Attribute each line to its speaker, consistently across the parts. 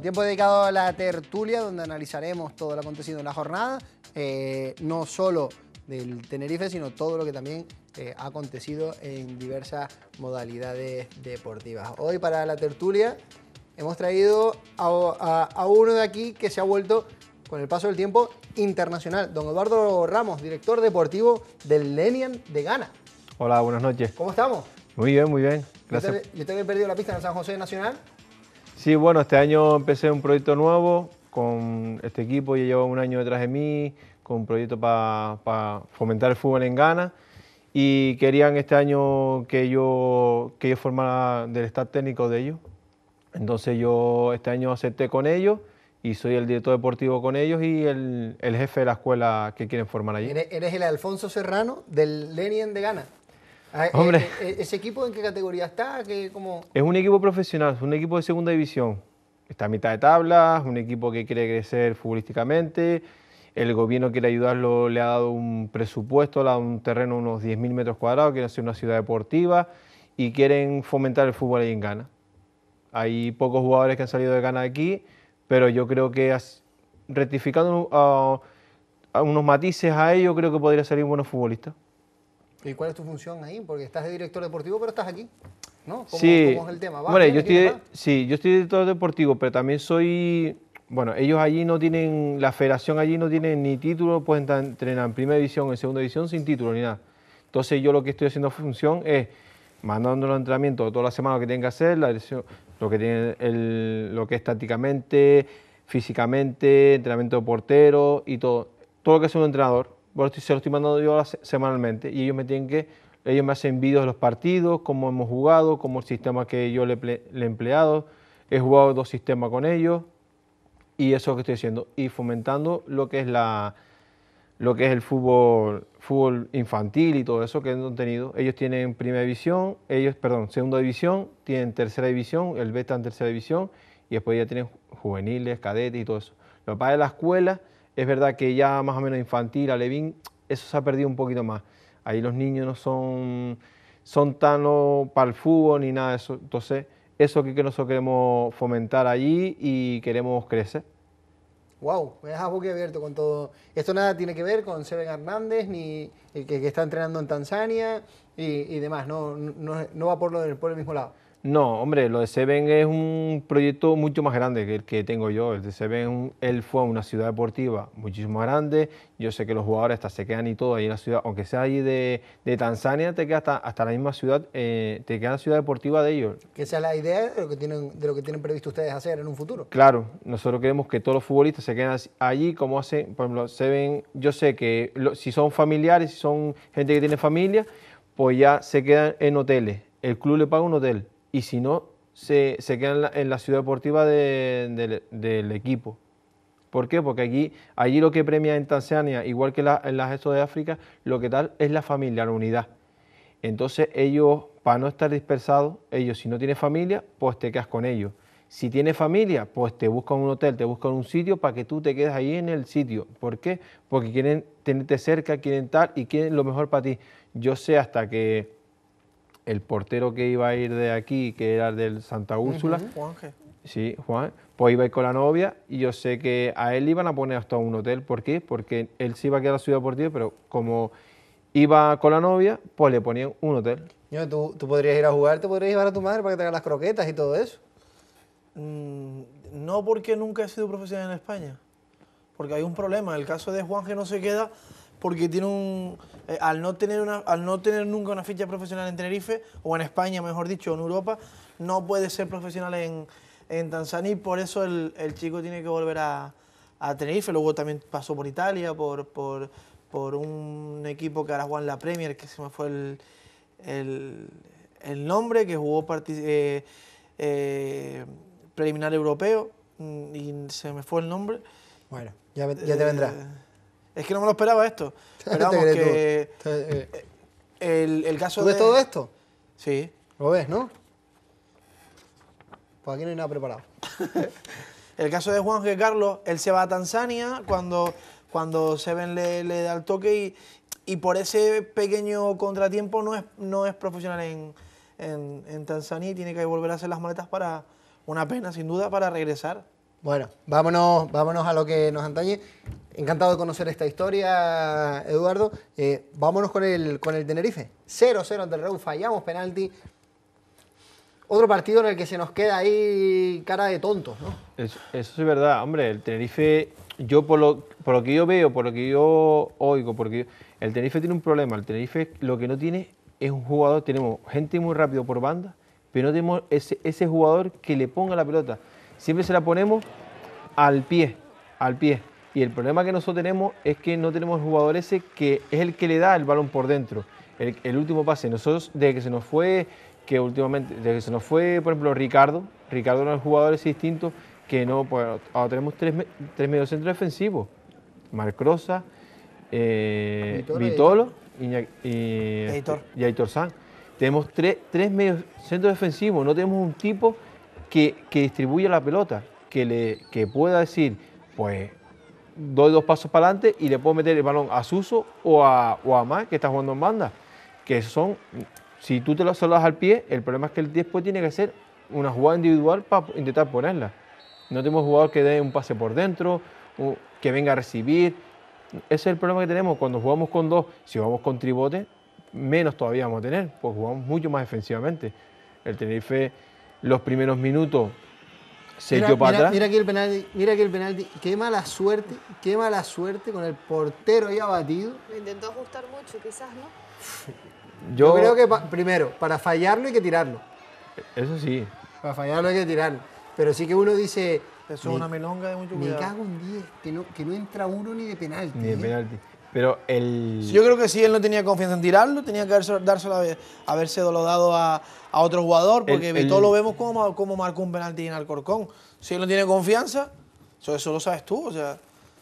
Speaker 1: tiempo dedicado a la tertulia, donde analizaremos todo lo acontecido en la jornada, eh, no solo del Tenerife, sino todo lo que también eh, ha acontecido en diversas modalidades deportivas. Hoy para la tertulia hemos traído a, uno de aquí que se ha vuelto con el paso del tiempo internacional, don Eduardo Ramos, director deportivo del Lenian de Ghana.
Speaker 2: Hola, buenas noches. ¿Cómo estamos? Muy bien, muy bien. Gracias.
Speaker 1: Yo había perdido la pista en San José Nacional.
Speaker 2: Sí, bueno, este año empecé un proyecto nuevo con este equipo, ya llevo un año detrás de mí, con un proyecto para fomentar el fútbol en Ghana y querían este año que yo, que yo formara del staff técnico de ellos. Entonces yo este año acepté con ellos y soy el director deportivo con ellos y el, jefe de la escuela que quieren formar allí.
Speaker 1: ¿Eres el Alfonso Serrano del Lenin de Ghana? Ah, eh, Hombre. Eh, eh, ¿Ese equipo en qué categoría está? ¿Qué,
Speaker 2: Es un equipo profesional, es un equipo de segunda división. Está a mitad de tablas, un equipo que quiere crecer futbolísticamente, el gobierno quiere ayudarlo, le ha dado un presupuesto, le ha dado un terreno de unos 10.000 metros cuadrados, quiere hacer una ciudad deportiva y quieren fomentar el fútbol ahí en Ghana. Hay pocos jugadores que han salido de Ghana aquí, pero yo creo que rectificando ah, unos matices a ello, creo que podría salir un buen futbolista.
Speaker 1: ¿Y cuál es tu función ahí? Porque estás de director deportivo, pero estás aquí. ¿no? ¿Cómo, sí. es el tema? bueno, yo estoy, de,
Speaker 2: sí, director deportivo, pero también soy bueno, ellos allí no tienen, la federación allí no tienen ni título, pueden entrenar en primera división, en segunda división, sin título ni nada. Entonces yo lo que estoy haciendo función es mandándoles entrenamiento toda la semana lo que tienen que hacer, la lo que tiene lo que es tácticamente, físicamente, entrenamiento de portero y todo. Todo lo que hace un entrenador, se lo estoy mandando yo semanalmente y ellos me tienen que, ellos me hacen vídeos de los partidos, cómo hemos jugado, cómo el sistema que yo le he empleado, he jugado dos sistemas con ellos, y eso que estoy diciendo, y fomentando lo que es la lo que es el fútbol, fútbol infantil y todo eso que han tenido. Ellos tienen primera división, ellos, perdón, segunda división, tienen tercera división, el beta en tercera división, y después ya tienen juveniles, cadetes y todo eso. Lo que pasa de la escuela, es verdad que ya más o menos infantil, alevín, eso se ha perdido un poquito más. Ahí los niños no son, son tan para el fútbol ni nada de eso. Entonces, eso que, nosotros queremos fomentar allí y queremos crecer.
Speaker 1: Wow, me dejas abierto con todo. Esto nada tiene que ver con Seven Hernández, ni el que, está entrenando en Tanzania y, demás. No, no, va por, lo, por el mismo lado.
Speaker 2: No, hombre, lo de Seven es un proyecto mucho más grande que el que tengo yo. El de Seven, él fue una ciudad deportiva muchísimo más grande. Yo sé que los jugadores hasta se quedan y todo ahí en la ciudad, aunque sea allí de, Tanzania, te queda hasta, hasta la misma ciudad, eh, te queda la ciudad deportiva de ellos.
Speaker 1: Que sea la idea de lo, que tienen, de lo que tienen previsto ustedes hacer en un futuro.
Speaker 2: Claro, nosotros queremos que todos los futbolistas se queden allí, como hacen, por ejemplo, Seven, yo sé que si son familiares, si son gente que tiene familia, pues ya se quedan en hoteles. El club le paga un hotel y si no, se, se en la, ciudad deportiva del equipo. ¿Por qué? Porque aquí, allí lo que premia en Tanzania, igual que en las gestos de África, lo que tal es la familia, la unidad. Entonces ellos, para no estar dispersados, ellos si no tienen familia, pues te quedas con ellos. Si tienes familia, pues te buscan un hotel, te buscan un sitio para que tú te quedes ahí en el sitio. ¿Por qué? Porque quieren tenerte cerca, quieren tal y quieren lo mejor para ti. Yo sé hasta que el portero que iba a ir de aquí, que era el del Santa Úrsula, sí, Juan, pues iba a ir con la novia y yo sé que a él iban a poner hasta un hotel. ¿Por qué? Porque él sí iba a quedar a la ciudad ti, pero como iba con la novia, pues le ponían un hotel.
Speaker 3: Yo, ¿tú, podrías ir a jugar, te podrías llevar a tu madre para que te las croquetas y todo eso. Mm, no porque nunca he sido profesional en España, porque hay un problema. El caso de Juan que no se queda porque tiene un, eh, al, no tener al no tener nunca una ficha profesional en Tenerife, o en España, mejor dicho, o en Europa, no puede ser profesional en, Tanzania y por eso el, chico tiene que volver a, Tenerife. Luego también pasó por Italia, por, un equipo que ahora juega en la Premier, que se me fue el, nombre, que jugó eh, eh, preliminar europeo mm, y se me fue el nombre. Bueno, ya, ya te eh, vendrá. Es que no me lo esperaba esto. Pero que. Eh. el, caso ves de... todo esto? Sí. Lo ves, ¿no? Pues aquí no hay nada preparado. el caso de Juan G. Carlos, él se va a Tanzania cuando, cuando Seven le, le da el toque y, por ese pequeño contratiempo no es, no es profesional en, en Tanzania y tiene que volver a hacer las maletas para una pena, sin duda, para regresar.
Speaker 1: Bueno, vámonos, vámonos a lo que nos antañe. Encantado de conocer esta historia, Eduardo. Eh, vámonos con el, con el Tenerife. 0-0 ante el fallamos penalti. Otro partido en el que se nos queda ahí cara de tontos, ¿no?
Speaker 2: Eso, es verdad, hombre. El Tenerife, yo por lo, por lo que yo veo, por lo que yo oigo, porque el Tenerife tiene un problema. El Tenerife lo que no tiene es un jugador. Tenemos gente muy rápido por banda, pero no tenemos ese, ese jugador que le ponga la pelota siempre se la ponemos al pie, al pie. Y el problema que nosotros tenemos es que no tenemos jugador ese que es el que le da el balón por dentro. El, último pase, nosotros desde que se nos fue, que últimamente, desde que se nos fue, por ejemplo, Ricardo, Ricardo no es jugador ese distinto que no, pues, ahora tenemos tres, tres mediocentros defensivos, Marcrosa, eh, e Vitolo este, y, Aitor. y San. Tenemos tres, tres mediocentros defensivos, no tenemos un tipo que, distribuya la pelota, que, le, pueda decir, pues doy dos pasos para adelante y le puedo meter el balón a Suso o a, o a que está jugando en banda. Que son, si tú te lo solas al pie, el problema es que el 10 pues tiene que hacer una jugada individual para intentar ponerla. No tenemos jugador que dé un pase por dentro, que venga a recibir. Ese es el problema que tenemos cuando jugamos con dos. Si jugamos con tribote, menos todavía vamos a tener, pues jugamos mucho más defensivamente. El Tenerife los primeros minutos se para atrás. Mira aquí
Speaker 1: el penalti, mira aquí el penalti, qué mala suerte, qué mala suerte con el portero ahí abatido
Speaker 4: intentó ajustar mucho, quizás,
Speaker 2: ¿no? Yo, creo que
Speaker 1: primero, para fallarlo hay que tirarlo. Eso sí. Para fallarlo hay que tirarlo. Pero sí que uno dice. es una melonga de mucho cuidado. Me cago en
Speaker 3: 10, que no, que no entra uno ni de penalti. Ni de ¿eh? penalti. Pero el... Yo creo que si él no tenía confianza en tirarlo, tenía que dárselo, haberse lo dado a, otro jugador, porque todos lo vemos como, como marcó un penalti en Alcorcón. Si él no tiene confianza, eso, lo sabes tú, o sea...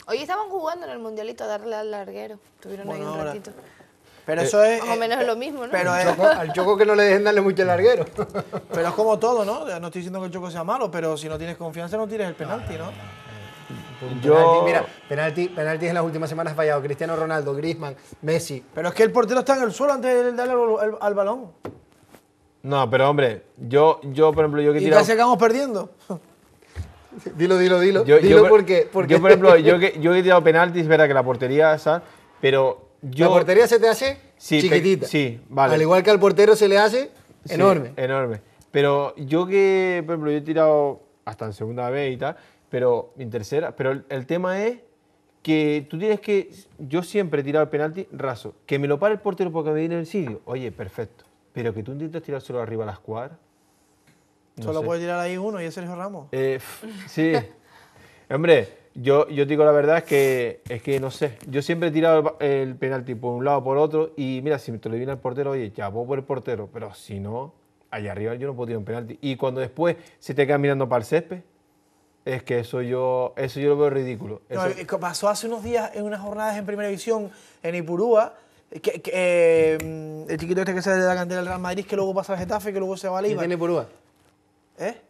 Speaker 4: Hoy estaban jugando en el Mundialito a darle al larguero, tuvieron ahí un ratito.
Speaker 1: Pero
Speaker 3: eh, eso es.
Speaker 4: Más o eh, menos es eh, lo mismo, ¿no? Pero al Choco
Speaker 3: que no le dejen darle mucho el larguero. Pero es como todo, ¿no? No estoy diciendo que el Choco sea malo, pero si no tienes confianza no tires el penalti, ¿no? Yo... mira, penalti, penaltis en las últimas semanas fallado. Cristiano Ronaldo, Griezmann, Messi. Pero es que el portero está en el suelo antes de darle al, balón.
Speaker 2: No, pero hombre, yo, yo por ejemplo, yo que he tirado... Y ya
Speaker 3: acabamos perdiendo. dilo, dilo, dilo. Yo, dilo porque, Yo, por ejemplo, yo
Speaker 2: he tirado penaltis, verdad que la portería, esa Pero yo... ¿La portería se te hace chiquitita? Sí, vale. Al igual que al portero se le hace enorme. Enorme. Pero yo que, por ejemplo, yo he tirado hasta en segunda vez y tal, pero, tercera, pero el, tema es que tú tienes que, yo siempre he tirado el penalti raso, que me lo pare el portero porque me viene el sitio, oye, perfecto, pero que tú tirar tirárselo arriba a la escuadra Solo puedes puede
Speaker 3: tirar ahí uno y es Sergio Ramos. Eh, sí.
Speaker 2: Hombre, yo, yo digo la verdad es que, es que no sé. Yo siempre he tirado el, penalti por un lado o por otro. Y mira, si me te lo viene el portero, oye, ya voy por el portero. Pero si no, allá arriba yo no puedo tirar un penalti. Y cuando después se te queda mirando para el césped, es que eso yo, eso yo lo veo ridículo.
Speaker 3: pasó hace unos días en unas jornadas en Primera División en Ipurúa, que, eh, mm, el chiquito este que sale de la cantera del Real Madrid, que luego pasa al Getafe, que luego se va a Ibar. ¿Y en Ipurúa? ¿Eh?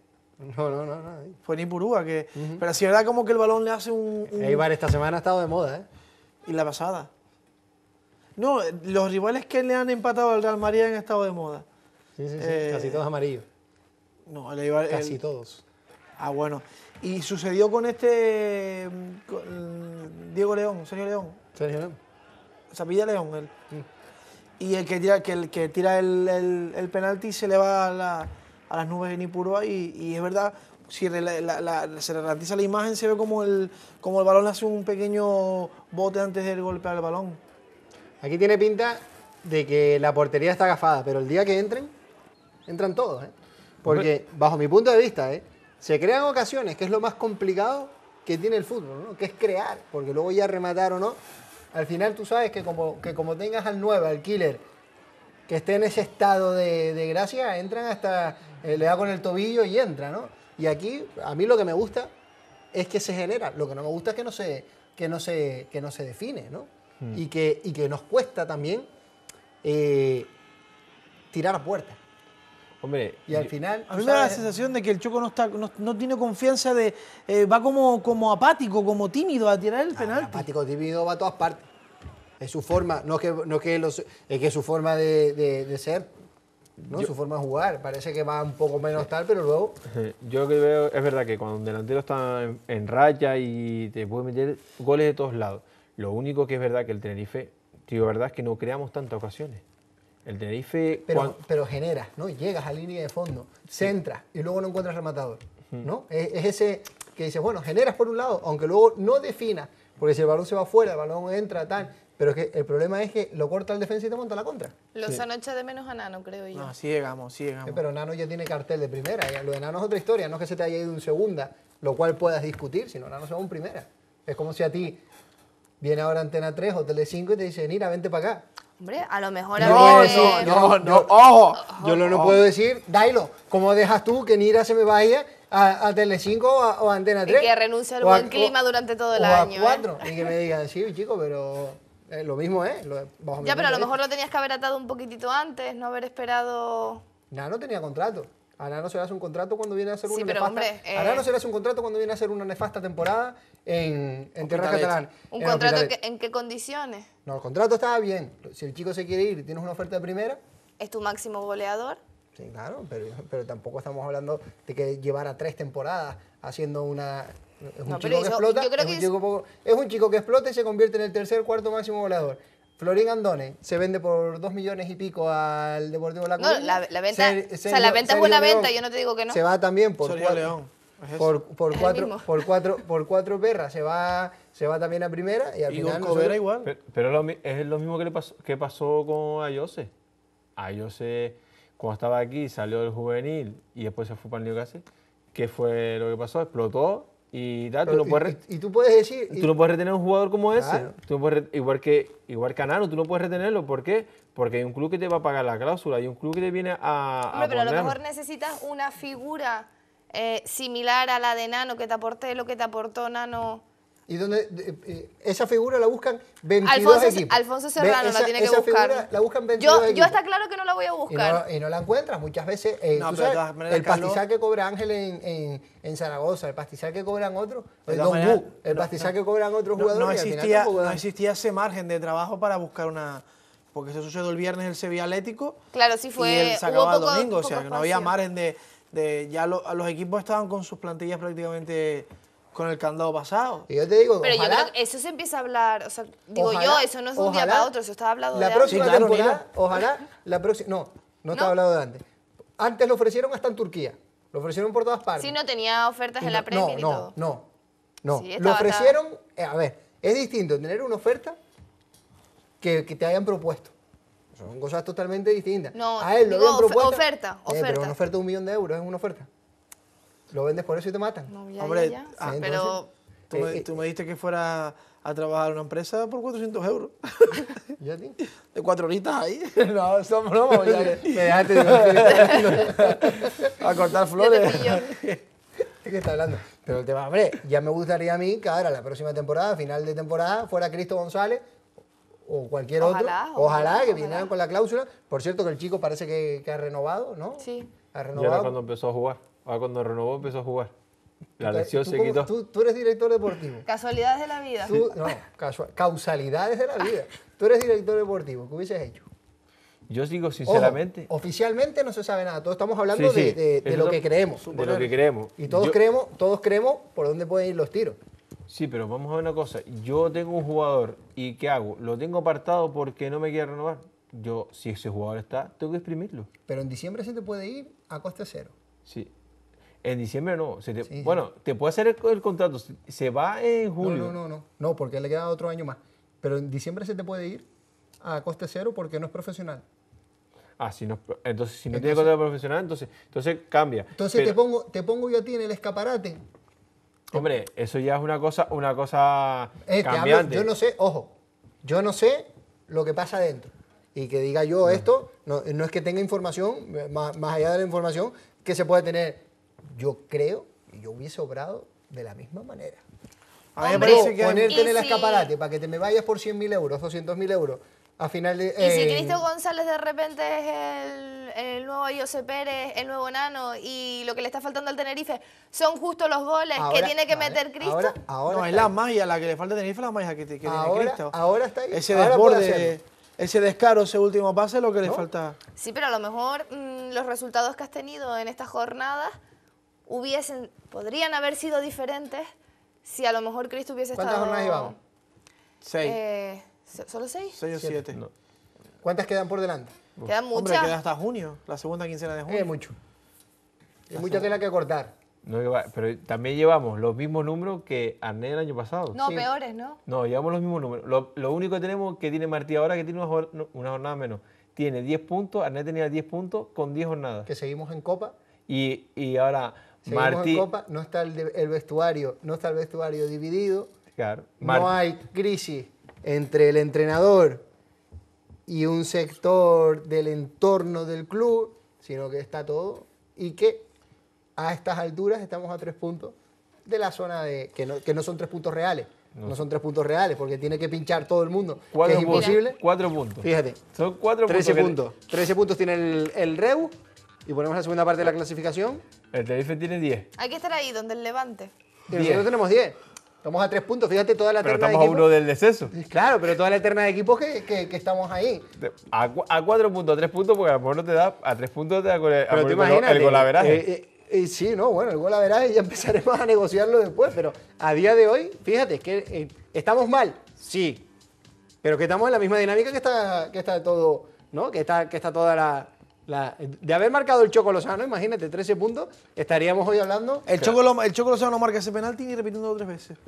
Speaker 3: No, no, no. no. Fue en Ipurúa. Que, Pero si verdad como que el balón le hace un, un... esta semana ha estado de moda, ¿eh? Y la pasada. No, los rivales que le han empatado al Real Madrid han estado de moda. Sí, sí, sí. Eh, casi todos amarillos. No, el Ibar Casi todos. Ah, bueno. Y sucedió con este. Mm, mm, Diego León, Sergio León. Sergio León. Zapilla León, él. Mm. Y el que tira, que el, que tira el, penalti se le va a, las nubes en Ipurúa y, y es verdad, si se ralentiza la imagen, se ve como el, como el balón hace un pequeño bote antes de golpear el balón. Aquí tiene pinta
Speaker 1: de que la portería está agafada, pero el día que entren, entran todos, ¿eh? Porque, bajo mi punto de vista, ¿eh? Se crean ocasiones, que es lo más complicado que tiene el fútbol, ¿no? que es crear, porque luego ya rematar o no. Al final tú sabes que como, que como tengas al nuevo, al killer, que esté en ese estado de, gracia, entran hasta, eh, le da con el tobillo y entra, ¿no? Y aquí, a mí lo que me gusta es que se genera, lo que no me gusta es que no se, que no se, que no se define, ¿no? Hmm. Y, que, y que nos cuesta también
Speaker 3: eh, tirar a puerta.
Speaker 2: Hombre, y
Speaker 1: al final. A me da la
Speaker 3: sensación de que el Choco no está, no, tiene confianza de. Eh, va como, como apático, como tímido a tirar el ah, penal. Apático, tímido, va a todas partes. Es su forma, no que, no que los,
Speaker 1: es que su forma de, ser, ¿no? su forma de jugar. Parece que va un poco menos tal, pero luego.
Speaker 2: Yo que veo es verdad que cuando un delantero está en, raya y te puede meter goles de todos lados. Lo único que es verdad que el Tenerife, digo verdad, es que no creamos tantas ocasiones. El Tenerife. Pero,
Speaker 1: generas, ¿no? Llegas a línea de fondo, centras y luego no encuentras rematador. ¿no? Es, ese que dices, bueno, generas por un lado, aunque luego no definas, porque si el balón se va afuera, el balón entra, tal. Pero es que el problema es que lo corta el defensa y te monta la contra.
Speaker 4: Los sí. de menos a Nano, creo yo. No,
Speaker 1: sí llegamos, sí llegamos. pero Nano ya tiene cartel de primera. Lo de Nano es otra historia. No es que se te haya ido en segunda, lo cual puedas discutir, sino Nano se va en primera. Es como si a ti viene ahora Antena 3 o Tele 5 y te dice, mira, vente para acá.
Speaker 4: Hombre, a lo mejor no, eso, no,
Speaker 1: ojo. Yo no, lo puedo decir, Dailo, ¿cómo dejas tú que Nira se me vaya a, a 5 o a, Antena 3? Y que renuncie al buen clima
Speaker 4: durante todo el año. A ¿eh? cuatro,
Speaker 1: Y que me diga, sí, chico, pero eh, lo mismo es. ¿eh? ya, pero a lo mejor
Speaker 4: lo tenías que haber atado un poquitito antes, no haber esperado...
Speaker 1: Nada, no tenía contrato. Ahora no se le hace un contrato cuando viene a hacer una sí, pero Hombre, eh... se le un contrato cuando viene a hacer una nefasta temporada en, en tierra catalana. ¿Un contrato
Speaker 4: en qué condiciones?
Speaker 1: No, el contrato estaba bien. Si el chico se quiere ir tienes una oferta de primera. ¿Es tu máximo goleador? Sí, claro, pero, tampoco estamos hablando de que llevara tres temporadas haciendo una es un chico que explota. chico que explota y se convierte en el tercer, cuarto máximo goleador. Florín Andone se vende por dos millones y pico al Deportivo La No, la, venta, o sea, la venta es buena venta, yo
Speaker 4: no te digo que no. Se va
Speaker 1: también por Sergio León por, cuatro, por, cuatro, por cuatro perras se va, se va también a primera y al final. Con igual.
Speaker 2: Pero, es lo mismo que, pasó, que pasó con Ayose. Ayose, cuando estaba aquí, salió del juvenil y después se fue para el Newcastle. ¿Qué fue lo que pasó? Explotó y tal, tú no puedes
Speaker 1: y, tú puedes decir.
Speaker 4: Tú no puedes
Speaker 2: retener un jugador como ese. Tú igual que igual Canano, tú no puedes retenerlo. ¿Por qué? Porque hay un club que te va a pagar la cláusula, hay un club que te viene a. Hombre, pero a lo mejor
Speaker 4: necesitas una figura eh, similar a la de Nano, que te aporté lo que te aportó Nano.
Speaker 2: ¿Y
Speaker 1: dónde eh, esa figura la buscan 22 Alfonso, equipos. Alfonso Serrano la tiene que buscar. la buscan 22 yo, yo está
Speaker 4: claro que no la voy a buscar.
Speaker 1: Y no, la encuentras muchas veces. Eh, tú sabes, el pastizal que cobra Ángel en, en, en, Zaragoza, el pastizal que cobran otros,
Speaker 3: el Don el pastizal que
Speaker 1: cobran otros jugadores. No existía, no
Speaker 3: existía ese margen de trabajo para buscar una... Porque eso sucedió el viernes el Sevilla Atlético. Claro, sí fue... Y él sacaba el domingo, o sea, no había margen de ya los equipos estaban con sus plantillas prácticamente con el candado pasado. Y digo, Pero yo creo
Speaker 4: eso se empieza a hablar, o sea, digo yo, eso no es de un día para otro, se está hablando la de próxima temporada,
Speaker 1: ojalá la próxima, no, no, estaba hablando de antes. Antes lo ofrecieron hasta en Turquía, lo ofrecieron por todas partes. Sí,
Speaker 4: no tenía ofertas en la Premier no,
Speaker 1: No, no, lo ofrecieron, eh, a ver, es distinto tener una oferta que, que te hayan propuesto. Son cosas totalmente distintas. No, a él lo digo, propuesta. oferta, eh, oferta. pero una oferta de un millón de euros es una oferta.
Speaker 3: Lo vendes por eso y te matan. No, ya, Hombre, ya, ya. Ah, pero... Tú me, eh, tú eh, me dijiste que fuera a trabajar en una empresa por 400 euros. a ti? De cuatro horitas ahí. No, son bromas. Ya me dejaste A cortar
Speaker 1: flores. ¿De qué está hablando? Pero el tema, hombre, ya me gustaría a mí que ahora, la próxima temporada, final de temporada, fuera Cristo González o cualquier otro. Ojalá, que vinieran con la cláusula. Por cierto que el chico parece que, ha renovado, ¿no? Sí. Ha renovado. cuando
Speaker 2: empezó a jugar. Ahora cuando renovó empezó a jugar. La lección se quitó. Tú, eres director deportivo.
Speaker 4: Casualidades de la vida. no,
Speaker 1: causalidades de la vida. Tú eres director deportivo. ¿Qué hubieses hecho?
Speaker 2: Yo digo sinceramente.
Speaker 1: oficialmente no se sabe nada. Todos estamos hablando de, lo que creemos. De lo que
Speaker 2: creemos. Y todos creemos, todos creemos por dónde pueden ir los tiros. Sí, pero vamos a ver una cosa. Yo tengo un jugador y ¿qué hago? Lo tengo apartado porque no me quiere renovar. Yo, si ese jugador está, tengo que exprimirlo. Pero en diciembre se te puede ir a coste cero. Sí. En diciembre no. bueno, te puede hacer el, contrato. Se va en julio. No, no,
Speaker 1: no, no. porque le queda otro año más. Pero en diciembre se te puede ir a coste cero porque no es profesional.
Speaker 2: Ah, si no, entonces si no tiene contrato profesional, entonces, entonces cambia. Entonces te,
Speaker 1: pongo, te pongo yo a ti en el escaparate
Speaker 2: Hombre, eso ya es una cosa, una cosa eh, cambiante. yo no sé,
Speaker 1: ojo, yo no sé lo que pasa adentro. Y que diga yo esto, no, es que tenga información, eh, más, allá de la información que se puede tener. Yo creo, y yo hubiese obrado de la misma manera. A ponerte en el escaparate para que te me vayas por 100.000 euros, 200.000 euros, final y si eh, Cristo
Speaker 4: González de repente es el, nuevo José Pérez, el nuevo Nano, y lo que le está faltando al Tenerife son justo los goles que tiene que meter Cristo. Ahora, no, es la
Speaker 3: magia, la que le falta a Tenerife, la magia que, tiene Cristo. Ahora está ahí. Ese desborde, ese descaro, ese último pase es lo que le falta.
Speaker 4: Sí, pero a lo mejor mm, los resultados que has tenido en estas jornadas hubiesen, podrían haber sido diferentes si a lo mejor Cristo hubiese estado... ¿Cuántas jornadas Seis. Eh, ¿Solo seis? Seis o siete.
Speaker 3: ¿Cuántas quedan por delante? Quedan muchas. queda hasta junio, la segunda quincena de junio. Es mucho. hay mucha tela que cortar.
Speaker 2: pero también llevamos los mismos números que Arné el año pasado. No,
Speaker 4: peores, ¿no?
Speaker 2: No, llevamos los mismos números. Lo, único que tenemos que tiene Martí ahora que tiene una, jornada menos. Tiene 10 puntos, Arné tenía diez puntos con 10 jornadas. Que seguimos en Copa. Y, y
Speaker 1: ahora seguimos Martí... en Copa, no está el, vestuario, no está el vestuario dividido. Claro. No hay crisis entre el entrenador y un sector del entorno del club, sino que está todo y que a estas alturas estamos a tres puntos de la zona de que no, son tres puntos reales. No. son tres puntos reales, porque tiene que pinchar todo el mundo. Cuatro es imposible. Puntos,
Speaker 2: cuatro puntos. Fíjate.
Speaker 1: Son cuatro puntos. puntos. puntos. Trece puntos tiene el, el, Reu. Y ponemos la segunda parte de la clasificación. El Tenerife tiene diez.
Speaker 4: Hay que estar ahí, donde el Levante.
Speaker 1: si no tenemos diez. Estamos a tres puntos, fíjate toda la eterna de equipos. Pero estamos a uno
Speaker 2: del deceso. Claro, pero toda la eterna de equipos que, estamos ahí. A, a, cuatro puntos, a tres puntos, porque a lo mejor no te da, a tres puntos te da pero te golaveraje. Eh, eh, eh,
Speaker 1: sí, no, bueno, el golaveraje ya empezaremos a negociarlo después, pero a día de hoy, fíjate, que estamos mal, sí, pero que estamos en la misma dinámica que está, que está todo, ¿no? Que está, que está toda la, de haber marcado el Choco Lozano, imagínate, 13 puntos,
Speaker 3: estaríamos hoy hablando. El, Choco, el Choco Lozano marca ese penalti y repitiendo tres veces.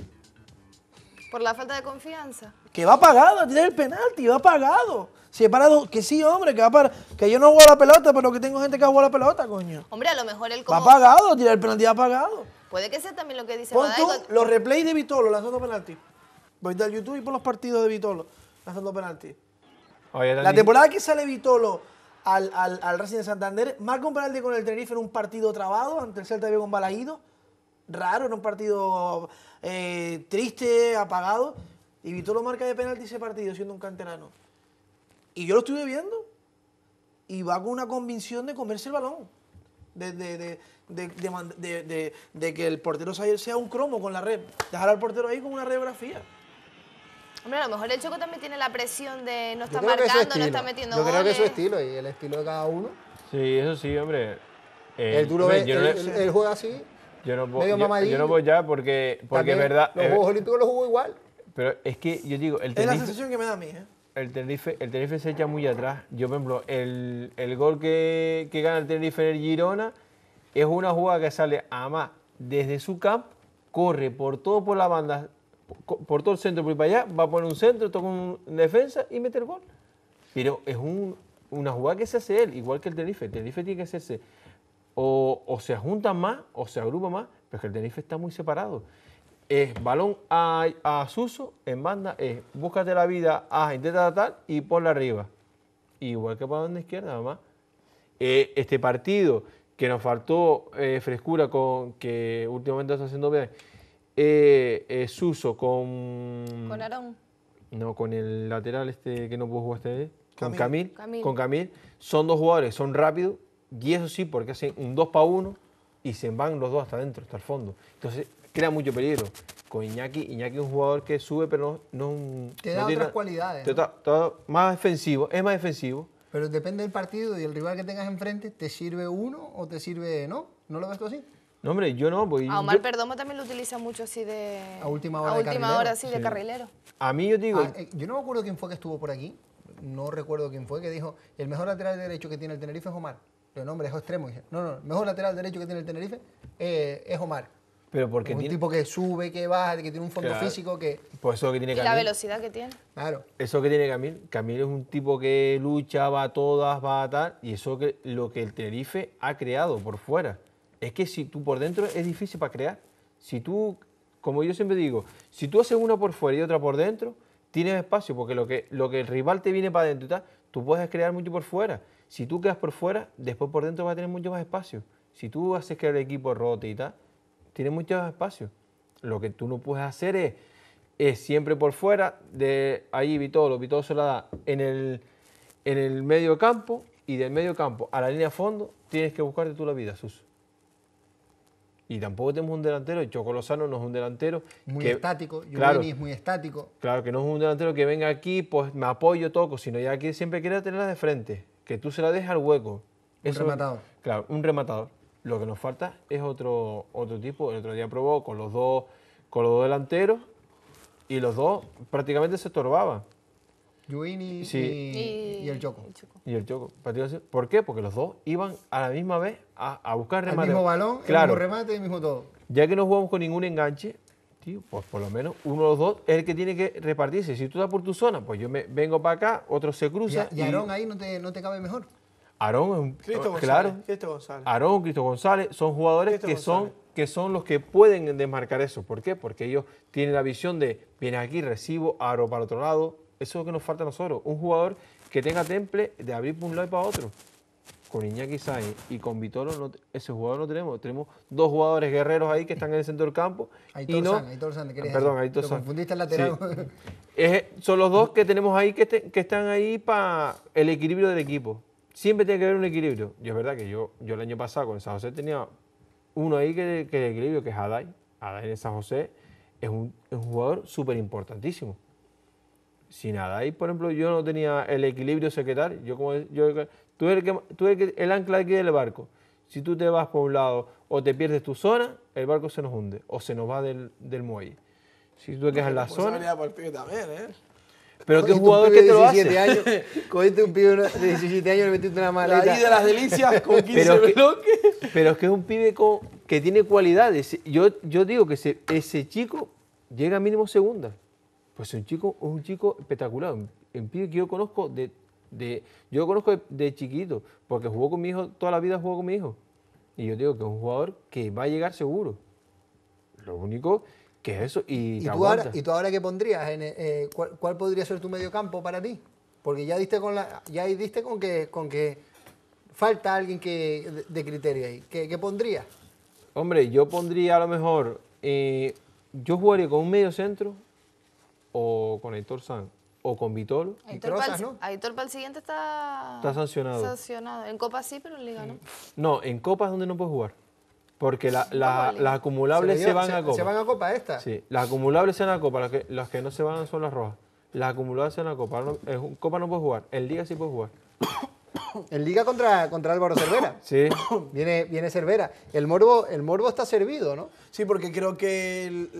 Speaker 4: Por la falta de confianza.
Speaker 3: Que va pagado tiene el penalti, va pagado. Si parado, que sí, hombre, que va para, que yo no hago la pelota, pero que tengo gente que juega a la pelota, coño.
Speaker 4: Hombre, a lo mejor el como... Va pagado el penalti, va pagado. Puede que sea también lo que dice Pon los replays de Vitolo lanzando penalti.
Speaker 3: Voy al YouTube y por los partidos de Vitolo lanzando penalti.
Speaker 2: la temporada
Speaker 3: que sale Vitolo al, al, al Racing de Santander. Más Peralti con el Tenerife en un partido trabado ante el Celta de con Balaído. Raro, en un partido eh, triste, apagado. Y lo marca de penalti ese partido siendo un canterano. Y yo lo estuve viendo. Y va con una convicción de comerse el balón. De, de, de, que el portero sea un cromo con la red. Dejar al portero ahí con una radiografía.
Speaker 4: Hombre, a lo mejor el Choco también tiene la presión de no está marcando, no está metiendo Yo creo que es su
Speaker 1: estilo y el estilo de cada uno.
Speaker 2: Sí, eso sí, hombre. Eh, el duro, hombre, él, juega así, yo no puedo, yo, no puedo ya porque, porque es verdad. Los Juegos
Speaker 1: Olímpicos los jugó igual.
Speaker 2: Pero es que yo digo, el Es la sensación que me da a mí, ¿eh? El Tenerife, el se echa muy atrás. Yo, por ejemplo, el, el gol que, que, gana el Tenerife en el Girona es una jugada que sale, además, desde su campo corre por todo por la banda, por todo el centro, por para allá, va a poner un centro, toca un defensa y mete el gol. Pero es un, una jugada que se hace él, igual que el Tenerife. El Tenerife tiene que hacerse o, o se junta más o se agrupa más, pero es que el Tenerife está muy separado. Es balón a, a Suso, en banda, es búscate la vida, a intenta tal y la arriba. Igual que para donde izquierda, mamá eh, este partido que nos faltó eh, frescura con que últimamente está haciendo bien eh, eh, Suso con. Con Aarón No, con el lateral este que no pudo jugar este. Con Camil. Con Camil. Son dos jugadores, son rápidos. Y eso sí, porque hacen un 2 para 1 y se van los dos hasta adentro, hasta el fondo. Entonces, crea mucho peligro. Con Iñaki, Iñaki es un jugador que sube, pero no, no Te da otras cualidades. Te más defensivo, es más defensivo.
Speaker 1: Pero depende del partido y el rival que tengas enfrente, ¿te sirve uno o te sirve no? ¿No lo ves tú así?
Speaker 2: No, hombre, yo no. Pues,
Speaker 1: a Omar
Speaker 4: Perdomo también lo utiliza mucho así de. A última hora. A última hora así de carrilero.
Speaker 2: A mí yo digo. Ah,
Speaker 1: eh, yo no me acuerdo quién fue que estuvo por aquí. No recuerdo quién fue que dijo: el mejor lateral derecho que tiene el Tenerife es Omar. Pero no, hombre, es extremo. Dije, no, no, el mejor lateral derecho que tiene el Tenerife eh, es Omar. Pero porque un tipo que sube, que baja, que tiene un fondo físico que...
Speaker 2: Pues eso que tiene Camil. la
Speaker 4: velocidad que tiene.
Speaker 2: Claro. Eso que tiene Camil. Camil es un tipo que lucha, va a todas, va a tal. Y eso que lo que el Tenerife ha creado por fuera. Es que si tú por dentro es difícil para crear. Si tú, como yo siempre digo, si tú haces una por fuera y otra por dentro, tienes espacio, porque lo que, lo que el rival te viene para adentro y tal, tú puedes crear mucho por fuera. Si tú quedas por fuera, después por dentro va a tener mucho más espacio. Si tú haces que el equipo rote y tal, tienes mucho más espacio. Lo que tú no puedes hacer es, es siempre por fuera, de ahí Vitolo, Vitolo se la da en el, en el medio campo y del medio campo a la línea de fondo tienes que buscarte tú la vida, sus y tampoco tenemos un delantero. Y Choco Lozano no es un delantero. Muy estático, claro, es muy estático. Claro, que no es un delantero que venga aquí, pues me apoyo, toco, sino ya que siempre quiere tenerla de frente, que tú se la dejes al hueco. Un rematador. Claro, un rematador. Lo que nos falta es otro, otro tipo. El otro día probó con los dos, con los dos delanteros y los dos prácticamente se estorbaban y, el Choco. Y el Choco. ¿Por qué? Porque los dos iban a la misma vez a, buscar remate. El mismo balón, el mismo remate, el mismo todo. Ya que no jugamos con ningún enganche, tío, pues por lo menos uno de los dos es el que tiene que repartirse. Si tú estás por tu zona, pues yo me vengo para acá, otro se cruza. ¿Y, Aarón
Speaker 1: ahí no te, cabe mejor?
Speaker 2: Aarón es un... Cristo oh, González, claro, Cristo González, son jugadores que son que son los que pueden desmarcar eso. ¿Por qué? Porque ellos tienen la visión de, vienes aquí, recibo, aro para otro lado, eso es lo que nos falta a nosotros. Un jugador que tenga temple de abrir por un lado y para otro. Con Iñaki Sainz y con Vitoro ese jugador no tenemos. Tenemos dos jugadores guerreros ahí que están en el centro del campo. y no, Perdón, ahí confundiste lateral. son los dos que tenemos ahí que, este, están ahí para el equilibrio del equipo. Siempre tiene que haber un equilibrio. Y es verdad que yo, yo el año pasado con San José tenía uno ahí que, que el equilibrio, que es Adai. Adai en San José es un, es un jugador súper importantísimo sin nada. Ahí, por ejemplo, yo no tenía el equilibrio secretario. Yo como, yo, tú eres, el que, tú eres el, ancla aquí del barco. Si tú te vas por un lado o te pierdes tu zona, el barco se nos hunde o se nos va del, del muelle. Si tú te quedas en la pues zona...
Speaker 3: También, ¿eh? Pero qué jugador
Speaker 1: que te lo hace. Años,
Speaker 2: cogiste un pibe de
Speaker 1: 17 años y le metiste una maleta. La de las delicias con
Speaker 2: 15 bloques. Pero es que es un pibe que tiene cualidades. Yo, yo digo que ese, ese chico llega a mínimo segunda. Pues un chico, un chico espectacular, un pibe que yo conozco de, yo conozco de, chiquito, porque jugó con mi hijo, toda la vida jugó con mi hijo. Y yo digo que es un jugador que va a llegar seguro. Lo único que es eso. ¿Y, ¿Y, tú, ahora,
Speaker 1: ¿y qué pondrías? Eh, ¿cuál, podría ser tu medio campo para ti? Porque ya diste con, la, ya diste con, que, con que falta alguien que, de, criterio ahí. ¿Qué, ¿Qué, pondrías?
Speaker 2: Hombre, yo pondría a lo mejor. Eh, yo jugaría con un medio centro o con Héctor San o con Vitor. Aitor, para el,
Speaker 4: ¿no? el siguiente está, está sancionado. sancionado. En Copa sí, pero en Liga no.
Speaker 2: No, en Copa es donde no puedes jugar. Porque las acumulables se, van a Copa. ¿Se van a Copa esta? Sí, las acumulables se van a Copa. Las que, que no se van son las rojas. Las acumulables se van a Copa. en Copa no puede jugar. En Liga sí puede jugar en liga contra, contra Álvaro Cervera. Sí. viene, viene Cervera. El morbo,
Speaker 1: el
Speaker 3: morbo está servido, ¿no? Sí, porque creo que el,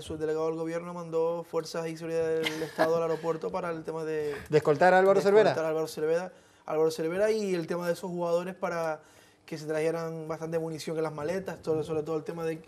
Speaker 3: subdelegado del gobierno mandó fuerzas y seguridad del Estado al aeropuerto para el tema de... ¿De escoltar a Álvaro Cervera? Escoltar a Álvaro Cervera. Álvaro Cervera y el tema de esos jugadores para que se trajeran bastante munición en las maletas, sobre todo el tema de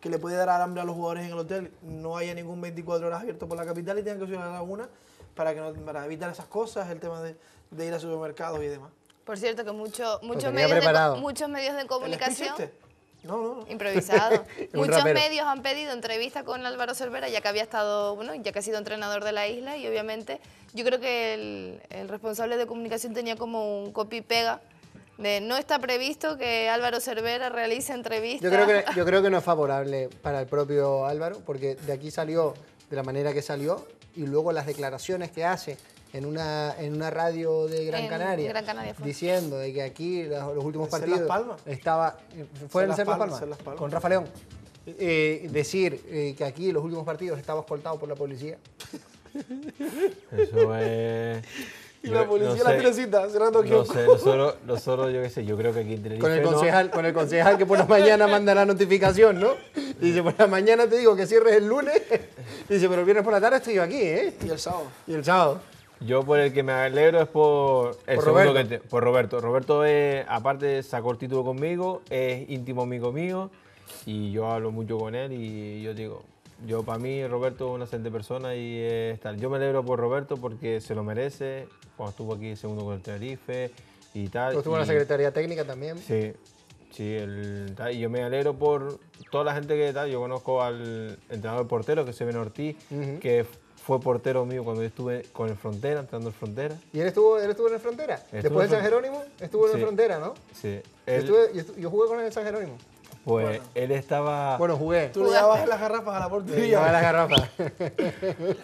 Speaker 3: que le puede dar hambre a los jugadores en el hotel, no haya ningún 24 horas abierto por la capital y tengan que subir a la laguna para, que no, para evitar esas cosas, el tema de, ir a supermercados y demás.
Speaker 4: Por cierto, que mucho, muchos, medios de, muchos medios de comunicación... Este? No, no, no. Improvisado. Muchos medios han pedido entrevista con Álvaro Cervera, ya que había estado, bueno, ya que ha sido entrenador de la isla y obviamente yo creo que el, responsable de comunicación tenía como un copy-pega de no está previsto que Álvaro Cervera realice entrevistas. Yo creo,
Speaker 1: yo creo que no es favorable para el propio Álvaro, porque de aquí salió de la manera que salió y luego las declaraciones que hace en una, en una radio de Gran Canaria, diciendo de que aquí los, últimos partidos estaba fue en Las Palmas, con Rafa León. decir que aquí los últimos partidos estaba escoltados por la policía.
Speaker 2: Eso es... Y la policía la cerrando aquí. No sé, nosotros, yo qué sé, yo creo que aquí en Con el, concejal, con el
Speaker 1: concejal que por la mañana manda la notificación, ¿no? dice, por la mañana te digo que cierres el lunes. dice, pero el viernes por la tarde estoy yo aquí, ¿eh? Y el sábado.
Speaker 2: Y el sábado. Yo por el que me alegro es por, por Roberto. por Roberto. Roberto, es, aparte, sacó el título conmigo, es íntimo amigo mío y yo hablo mucho con él y yo digo, yo, para mí, Roberto es una excelente persona y tal. Yo me alegro por Roberto porque se lo merece. Cuando estuvo aquí segundo con el Tenerife y tal. Estuvo en la Secretaría
Speaker 1: Técnica también. Sí,
Speaker 2: sí. y yo me alegro por toda la gente que tal. Yo conozco al entrenador portero, que es ven Ortiz, que fue portero mío cuando yo estuve con el Frontera, entrando en Frontera.
Speaker 1: ¿Y él estuvo, él estuvo en el Frontera? Después de San Jerónimo, estuvo en el Frontera, ¿no? Sí. yo, estuve, jugué con él en San Jerónimo.
Speaker 2: Pues él estaba. Bueno, jugué.
Speaker 1: Tú le dabas
Speaker 3: las garrafas a la portería. Le dabas las garrafas.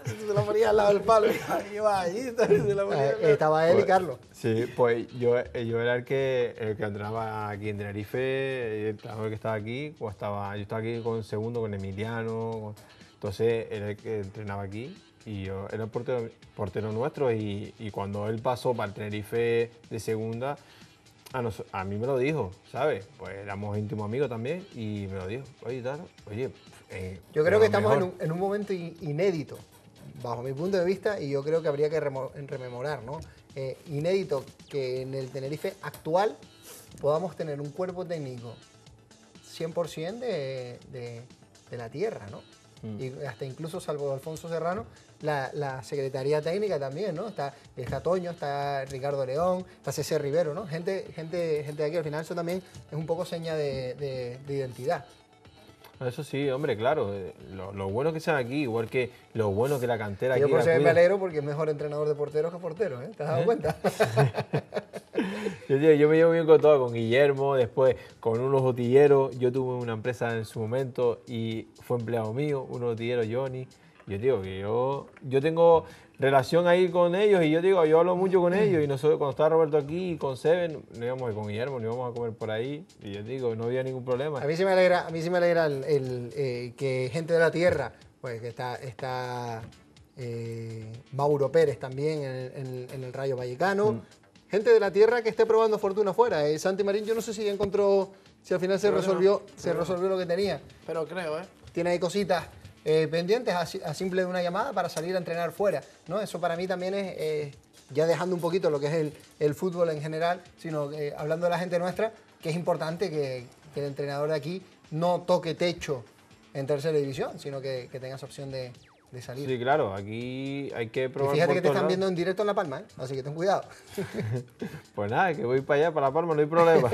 Speaker 3: se la ponía al lado del palo. Estaba
Speaker 1: él y pues, Carlos.
Speaker 2: Sí, pues yo, eh, yo era el que, que entrenaba aquí en Tenerife, el que estaba aquí, estaba, yo estaba aquí con Segundo, con Emiliano, entonces era el que entrenaba aquí y yo era el portero, nuestro y, y cuando él pasó para el Tenerife de segunda, a, mí me lo dijo, ¿sabes? Pues éramos íntimos amigos también y me lo dijo. Oye, tal, oye. Eh, yo creo que estamos
Speaker 1: en un, momento inédito, bajo mi punto de vista, y yo creo que habría que rememorar, ¿no? Eh, inédito que en el Tenerife actual podamos tener un cuerpo técnico 100% de, la tierra, ¿no? Mm. Y hasta incluso, salvo Alfonso Serrano, la, Secretaría Técnica también, ¿no? Está, está Toño, está Ricardo León, está César Rivero, ¿no? Gente, gente, gente de aquí, al final eso también es un poco seña de, identidad.
Speaker 2: Eso sí, hombre, claro. Eh, lo, bueno que sean aquí, igual que lo bueno que la cantera Yo aquí. Yo por me alegro
Speaker 1: porque es mejor entrenador de porteros que portero, ¿eh? ¿Te has dado ¿Eh? cuenta?
Speaker 2: Yo, me llevo bien con todo, con Guillermo, después con unos botilleros. Yo tuve una empresa en su momento y fue empleado mío, un botillero Johnny. Yo digo que yo, yo tengo relación ahí con ellos y yo digo, yo hablo mucho con ellos y nosotros cuando estaba Roberto aquí con Seven, no íbamos con Guillermo, no íbamos a comer por ahí y yo digo, no había ningún problema. A mí sí me alegra,
Speaker 1: mí me alegra el, eh, que gente de la tierra, pues que está, está eh, Mauro Pérez también en, el Rayo Vallecano, mm. gente de la tierra que esté probando fortuna afuera. Eh, Santi Marín, yo no sé si encontró, si al final se resolvió, se resolvió lo que tenía. Pero creo, ¿eh? Tiene ahí cositas eh, pendientes a, simple de una llamada para salir a entrenar fuera. ¿no? Eso para mí también es, eh, ya dejando un poquito lo que es el, fútbol en general, sino eh, hablando de la gente nuestra, que es importante que, el entrenador de aquí no toque techo en tercera división, sino que, que tenga esa opción de,
Speaker 2: de salir. Sí, claro, aquí hay que probar. fíjate que te están viendo
Speaker 1: en directo en La Palma, ¿eh? así que ten cuidado.
Speaker 2: pues nada, que voy para allá, para La Palma, no hay problema.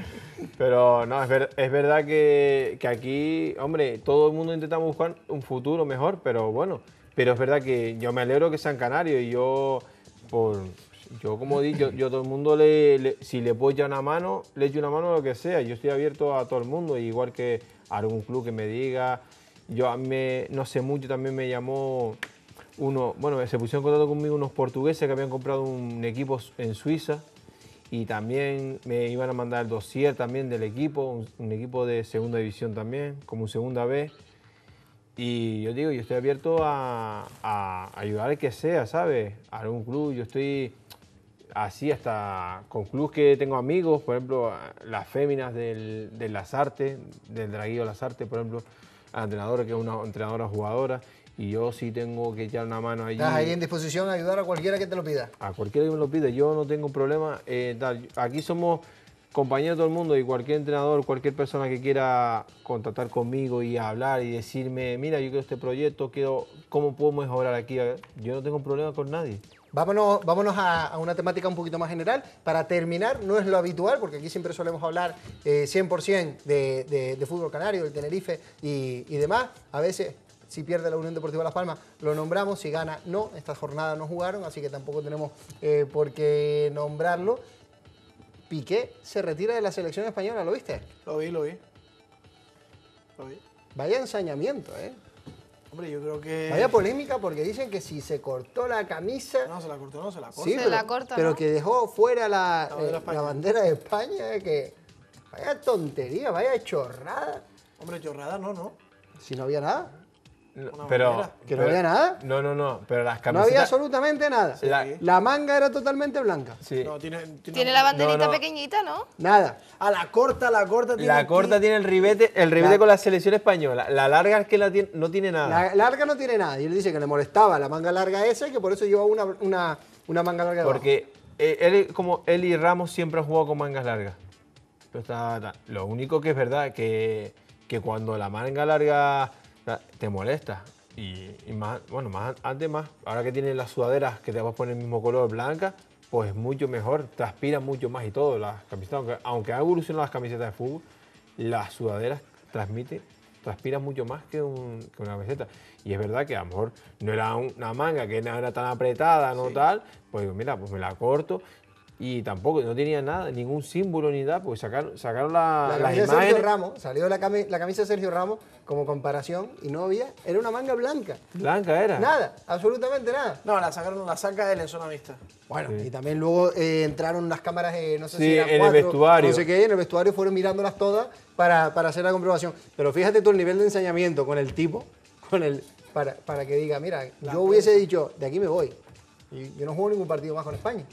Speaker 2: Pero no, es, verdad que, aquí, hombre, todo el mundo intenta buscar un futuro mejor, pero bueno, pero es verdad que yo me alegro que sean Canario y yo, yo como dije, yo, todo el mundo, le, si le puedo echar una mano, le echo una mano a lo que sea. Yo estoy abierto a todo el mundo, igual que algún club que me diga yo no sé mucho, también me llamó uno, bueno, se pusieron en contacto conmigo unos portugueses que habían comprado un equipo en Suiza y también me iban a mandar el dossier también del equipo, un, equipo de segunda división también, como segunda B. Y yo digo, yo estoy abierto a, ayudar al que sea, ¿sabes? A algún club, yo estoy así hasta con clubes que tengo amigos, por ejemplo, las féminas del, Las Artes, del Las Artes, por ejemplo, entrenadora, que es una entrenadora jugadora, y yo sí tengo que echar una mano ahí. ¿Estás ahí en
Speaker 1: disposición a ayudar a cualquiera que te lo pida?
Speaker 2: A cualquiera que me lo pida, yo no tengo problema. Eh, aquí somos compañeros de todo el mundo y cualquier entrenador, cualquier persona que quiera contactar conmigo y hablar y decirme, mira, yo quiero este proyecto, quiero, ¿cómo puedo mejorar aquí? Yo no tengo problema con nadie. Vámonos, a, una temática un poquito
Speaker 1: más general. Para terminar, no es lo habitual, porque aquí siempre solemos hablar 100% eh, de, fútbol canario, del Tenerife y, demás. A veces si pierde la Unión Deportiva Las Palmas, lo nombramos, si gana, no. Esta jornada no jugaron, así que tampoco tenemos eh, por qué nombrarlo. Piqué se retira de la selección española, ¿lo viste? Lo vi, lo vi. Lo vi. Vaya ensañamiento, ¿eh?
Speaker 3: Hombre, yo creo que. Vaya polémica
Speaker 1: porque dicen que si se cortó la camisa. No, se la cortó, no se la cortó. Sí, se la corta, pero que dejó fuera la, bandera eh, la, bandera de España, que. Vaya tontería, vaya
Speaker 2: chorrada. Hombre, chorrada no, ¿no?
Speaker 1: Si no había nada
Speaker 2: pero, ¿Que no había nada? No, no, no, pero las camisetas... No había
Speaker 1: absolutamente nada. La, manga era totalmente blanca. Sí.
Speaker 2: tiene,
Speaker 4: la banderita pequeñita, ¿no?
Speaker 2: Nada.
Speaker 3: A ah, la corta, la corta tiene...
Speaker 2: La corta tiene el ribete, el ribete con la selección española. La larga es que no tiene nada. La
Speaker 3: larga no tiene nada. Y
Speaker 1: él dice que le molestaba la manga larga esa y que por eso llevaba una, manga larga
Speaker 2: Porque eh, él, como y Ramos siempre han jugado con mangas largas. Lo único que es verdad que, que cuando la manga larga te molesta. Y, más, bueno, más antes más, ahora que tienen las sudaderas que te vas a poner el mismo color blanca, pues mucho mejor, transpira mucho más y todo. Las camisetas, aunque, aunque evolucionado las camisetas de fútbol, las sudaderas transmiten, transpiran mucho más que, una camiseta. Y es verdad que a lo mejor no era una manga que no era tan apretada, no tal, pues mira, pues me la corto y tampoco, no tenía nada, ningún símbolo ni nada, porque sacaron, sacaron la, la camisa De Sergio Ramos,
Speaker 1: salió la, camisa de Sergio Ramos como comparación y no había, era una manga blanca. Blanca era. Nada, absolutamente nada. No, la sacaron, la saca él en zona vista. Bueno, y también luego eh, entraron las cámaras, eh, no sé si eran en el vestuario. No sé qué, en el vestuario fueron mirándolas todas para, para hacer la comprobación. Pero fíjate tú el nivel de enseñamiento con el tipo, con el, para, para que diga, mira, yo hubiese dicho, de aquí me voy. Y yo no juego ningún partido más con España.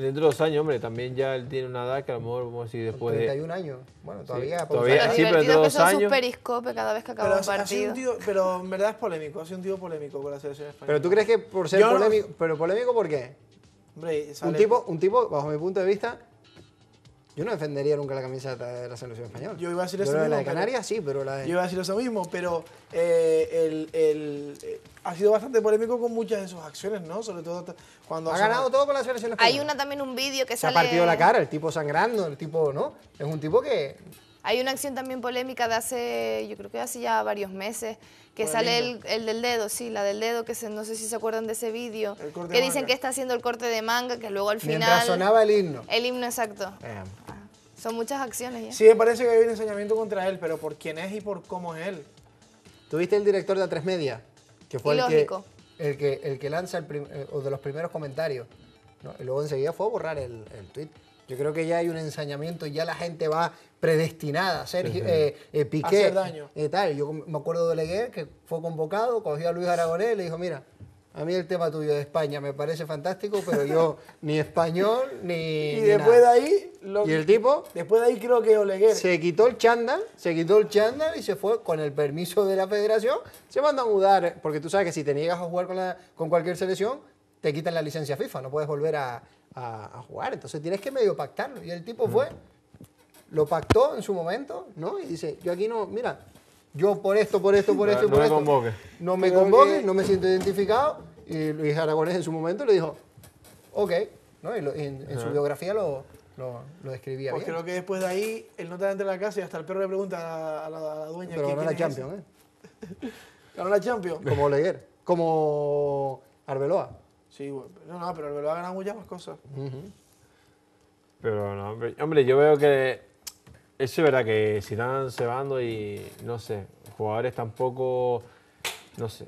Speaker 2: Dentro de dos años, hombre, también ya él tiene una edad que a lo mejor vamos a decir después 31 de... 31 años. Bueno, todavía... Sí, todavía,
Speaker 4: sí, pero cada vez que acaba pero, un partido. tío,
Speaker 3: pero en verdad es polémico, ha sido un tío polémico con la selección española. Pero tú crees que por ser polémico... ¿Pero polémico por qué? Hombre, un, tipo, un
Speaker 1: tipo, bajo mi punto de vista, yo no defendería nunca la camiseta de la selección española. Yo iba a decir eso mismo. La de Canarias
Speaker 3: sí, pero la de... Yo iba a decir eso mismo, pero eh, eh, ha sido bastante polémico con muchas de sus acciones, ¿no? Sobre todo cuando... Ha ganado
Speaker 4: todo con la selección española. Hay una también un vídeo que se sale... Se ha partido la cara, el
Speaker 3: tipo sangrando, el tipo, ¿no? Es un tipo que
Speaker 4: hay una acción también polémica de hace, yo creo que hace ya varios meses, que sale el, del dedo, sí, la del dedo, que no sé si se acuerdan de ese vídeo, que dicen que está haciendo el corte de manga, que luego al final... sonaba el himno. El himno, exacto. Eh. Ah, son muchas acciones ya. Sí, me parece
Speaker 3: que hay un enseñamiento contra él, pero por quién es y por cómo es él. Tuviste el director de A3 Media, que fue
Speaker 4: el
Speaker 1: que, el que, lanza el eh, de los primeros comentarios. Y luego enseguida fue a borrar el, el tweet. Yo creo que ya hay un ensañamiento, ya la gente va predestinada eh, eh, a ser Piqué. daño. Eh, tal. Yo me acuerdo de Oleguer, que fue convocado, cogió a Luis Aragonés y le dijo, mira, a mí el tema tuyo de España me parece fantástico, pero yo ni español ni. Y después de ahí. Lo, ¿Y el tipo? Después de ahí creo que Oleguer. Se quitó el chándal, se quitó el chándal y se fue con el permiso de la federación. Se mandó a mudar, porque tú sabes que si te niegas a jugar con, la, con cualquier selección, te quitan la licencia FIFA, no puedes volver a, a, jugar. Entonces tienes que medio pactarlo. Y el tipo fue, lo pactó en su momento, ¿no? Y dice, yo aquí no, mira, yo por esto, por esto, por esto, por no No me convoques. No me
Speaker 3: siento identificado. Y Luis Aragonés en su momento le dijo, ok, ¿no? Y, en, su biografía lo,
Speaker 1: lo, describía
Speaker 3: pues creo que después de ahí, él no está dentro de la casa y hasta el perro le pregunta a la, dueña, dueña. Pero ganó la Champions, ¿eh?
Speaker 1: ganó la Champions. Como Leguer, como Arbeloa.
Speaker 3: Sí, no, no, pero lo lo ha ganado muchas más cosas.
Speaker 2: Pero no, hombre, yo veo que es verdad que si están cebando y no sé, jugadores tampoco, no sé,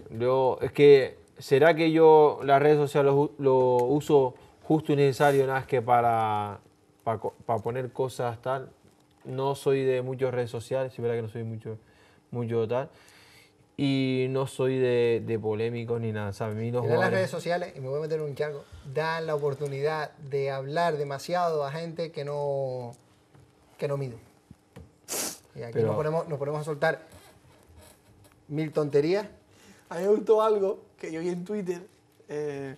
Speaker 2: es que será que yo las redes sociales lo, uso justo y necesario nada más que para, para, poner cosas tal. No soy de muchas redes sociales, es verdad que no soy mucho, mucho tal y no soy de, de polémicos ni nada. ¿sabes? las redes
Speaker 1: sociales, y me voy a meter un charco, dan la oportunidad de hablar demasiado a gente que no, que no mide. Y aquí nos, ponemos, nos ponemos a soltar mil tonterías.
Speaker 3: A mí me gustó algo que yo vi en Twitter, eh,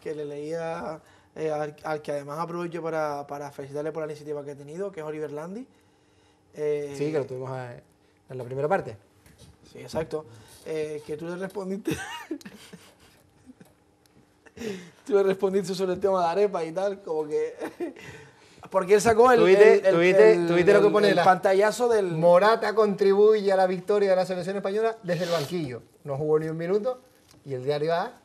Speaker 3: que le leía eh, al, que además aprovecho para, para, felicitarle por la iniciativa que he tenido, que es Oliver Landy. Eh, sí, que lo tuvimos en la primera parte. Sí, exacto. Eh, que tú le respondiste. tú le respondiste sobre el tema de arepa y tal, como que. Porque él sacó el, lo que pone el pantallazo del.
Speaker 1: Morata contribuye a la victoria de la selección española desde el banquillo. No jugó ni un minuto y el diario A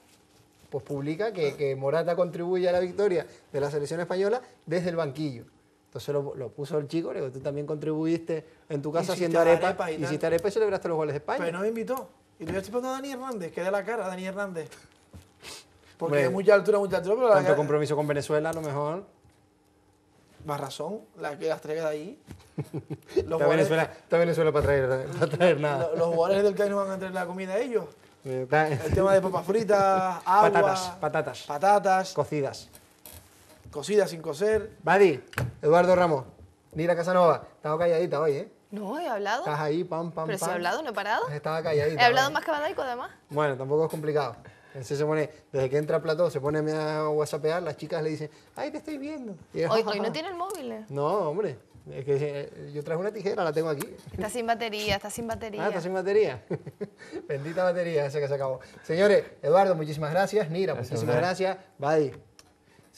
Speaker 1: pues publica que Morata contribuye a la victoria de la selección española desde el banquillo. Entonces lo, puso el chico, le digo, tú también contribuiste en tu casa haciendo arepas, arepa y hiciste arepas y
Speaker 3: celebraste los goles de España. Pero no me invitó. Y ya estoy preguntando a pues Dani Hernández, que de la cara a Dani Hernández. Porque de mucha altura, mucha altura, pero Tanto la compromiso con Venezuela, a lo mejor. Más razón, la que las traiga de ahí. está, Venezuela,
Speaker 1: está Venezuela para traer, para traer nada. Los, jugadores del
Speaker 3: CAI no van a traer la comida a ellos.
Speaker 1: Eh, el tema de papas fritas, agua, patatas,
Speaker 3: patatas, patatas cocidas. Cocida sin coser. Badi, Eduardo Ramos, Nira Casanova, estaba calladita hoy, ¿eh?
Speaker 4: No, he hablado. Estás
Speaker 1: ahí, pam, pam, Pero pam. si he hablado, no he parado. Estaba calladita. He hablado más
Speaker 4: que Badaico, además.
Speaker 1: Bueno, tampoco es complicado. Entonces se pone, desde que entra Plató, se pone a whatsappear, las chicas le dicen, ay, te estoy
Speaker 4: viendo. hoy, no tiene el móvil. ¿eh?
Speaker 1: No, hombre. Es que eh, yo traje una tijera, la tengo aquí.
Speaker 4: Está sin batería, está sin batería. Ah, está sin
Speaker 1: batería. Bendita batería, esa que se acabó. Señores, Eduardo, muchísimas gracias. Nira, muchísimas gracias. Badi.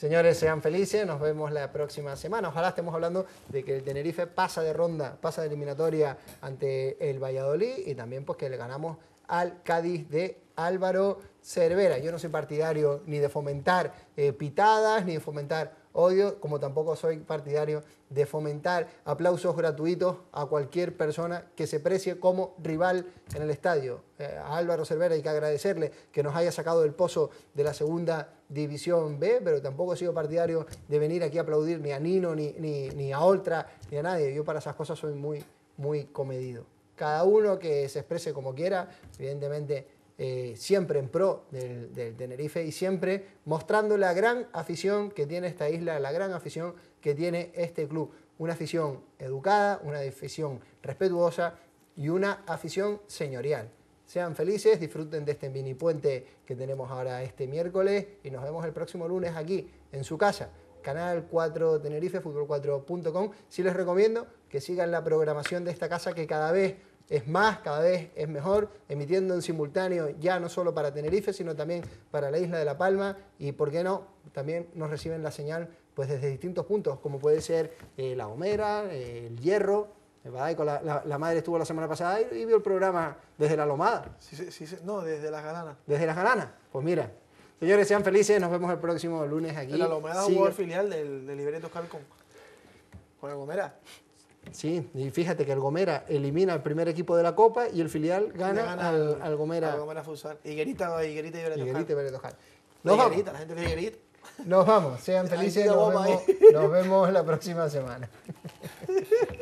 Speaker 1: Señores, sean felices, nos vemos la próxima semana. Ojalá estemos hablando de que el Tenerife pasa de ronda, pasa de eliminatoria ante el Valladolid y también porque que le ganamos al Cádiz de Álvaro Cervera. Yo no soy partidario ni de fomentar eh, pitadas, ni de fomentar odio, como tampoco soy partidario de fomentar aplausos gratuitos a cualquier persona que se precie como rival en el estadio. Eh, a Álvaro Cervera hay que agradecerle que nos haya sacado del pozo de la segunda división B, pero tampoco he sido partidario de venir aquí a aplaudir ni a Nino, ni, ni, a Oltra, ni a nadie. Yo para esas cosas soy muy, muy comedido. Cada uno que se exprese como quiera, evidentemente eh, siempre en pro del, Tenerife y siempre mostrando la gran afición que tiene esta isla, la gran afición que tiene este club. Una afición educada, una afición respetuosa y una afición señorial. Sean felices, disfruten de este mini puente que tenemos ahora este miércoles y nos vemos el próximo lunes aquí en su casa canal 4 Tenerife, fútbol4.com. Si les recomiendo que sigan la programación de esta casa que cada vez es más, cada vez es mejor, emitiendo en simultáneo ya no solo para Tenerife, sino también para la isla de La Palma y, ¿por qué no?, también nos reciben la señal pues desde distintos puntos, como puede ser
Speaker 3: eh, La Gomera,
Speaker 1: eh, El Hierro, eh, la, madre estuvo la semana pasada y, y, vio el programa desde La Lomada.
Speaker 3: no, desde Las Galanas.
Speaker 1: Desde Las Galanas, pues mira. Señores, sean felices, nos vemos el próximo lunes aquí. La Lomada un
Speaker 3: filial del, del Libreto Calcón. Con La Gomera.
Speaker 1: Sí, y fíjate que el Gomera elimina al primer equipo de la Copa y el filial gana, al, al, al, Gomera. Al Gomera
Speaker 3: Higuerita, y Beretojal. Higuerita y Nos vamos. la gente de Higuerita.
Speaker 1: Nos vamos, sean felices, nos vemos la próxima semana.